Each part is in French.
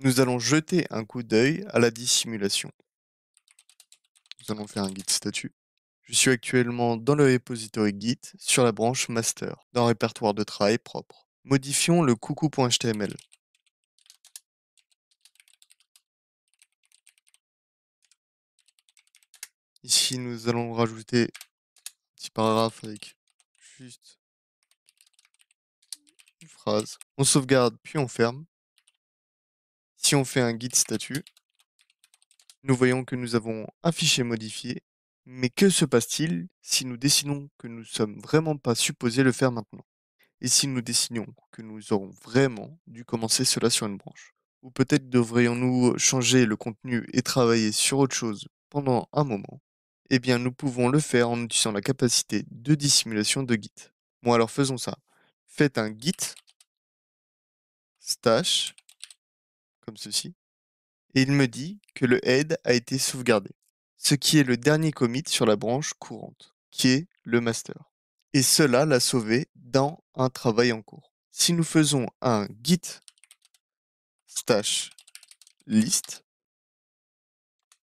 nous allons jeter un coup d'œil à la dissimulation. Nous allons faire un git statut. Je suis actuellement dans le repository git sur la branche master, dans répertoire de travail propre. Modifions le coucou.html. Ici, nous allons rajouter un petit paragraphe avec juste une phrase. On sauvegarde puis on ferme. Si on fait un git statut, nous voyons que nous avons affiché modifié, mais que se passe-t-il si nous décidons que nous ne sommes vraiment pas supposés le faire maintenant Et si nous décidons que nous aurons vraiment dû commencer cela sur une branche Ou peut-être devrions-nous changer le contenu et travailler sur autre chose pendant un moment Eh bien, nous pouvons le faire en utilisant la capacité de dissimulation de Git. Bon, alors faisons ça. Faites un Git stash comme ceci, et il me dit que le head a été sauvegardé, ce qui est le dernier commit sur la branche courante, qui est le master. Et cela l'a sauvé dans un travail en cours. Si nous faisons un git stash list,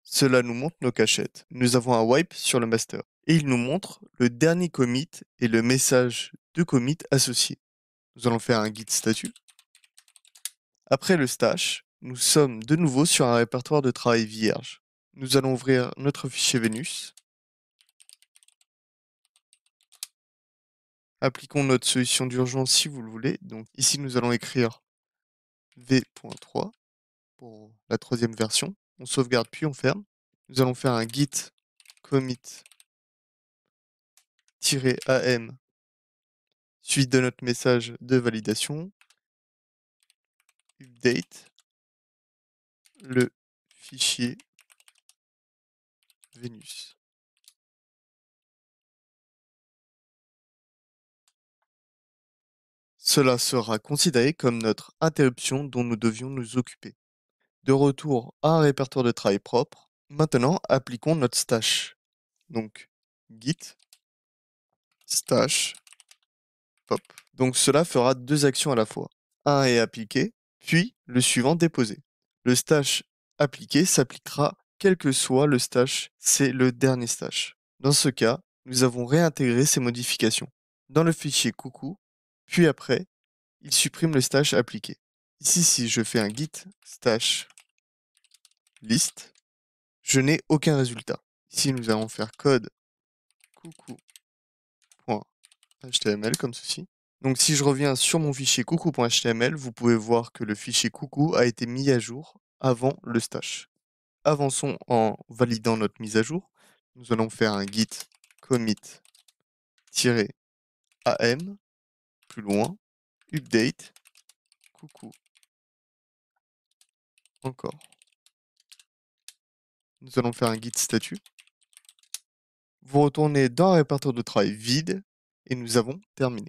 cela nous montre nos cachettes. Nous avons un wipe sur le master et il nous montre le dernier commit et le message de commit associé. Nous allons faire un git statut. Après le stash, nous sommes de nouveau sur un répertoire de travail vierge. Nous allons ouvrir notre fichier Vénus. Appliquons notre solution d'urgence si vous le voulez. Donc ici, nous allons écrire v.3 pour la troisième version. On sauvegarde puis on ferme. Nous allons faire un git commit-am suite de notre message de validation update le fichier Vénus. Cela sera considéré comme notre interruption dont nous devions nous occuper. De retour à un répertoire de travail propre, maintenant appliquons notre stash. Donc git stash pop. Donc cela fera deux actions à la fois. Un est appliqué, puis le suivant déposé. Le stash appliqué s'appliquera quel que soit le stash, c'est le dernier stash. Dans ce cas, nous avons réintégré ces modifications dans le fichier coucou, puis après, il supprime le stash appliqué. Ici, si je fais un git stash list, je n'ai aucun résultat. Ici, nous allons faire code coucou.html comme ceci. Donc si je reviens sur mon fichier coucou.html, vous pouvez voir que le fichier coucou a été mis à jour avant le stash. Avançons en validant notre mise à jour. Nous allons faire un git commit-am, plus loin, update, coucou. Encore. Nous allons faire un git statut. Vous retournez dans un répertoire de travail vide et nous avons terminé.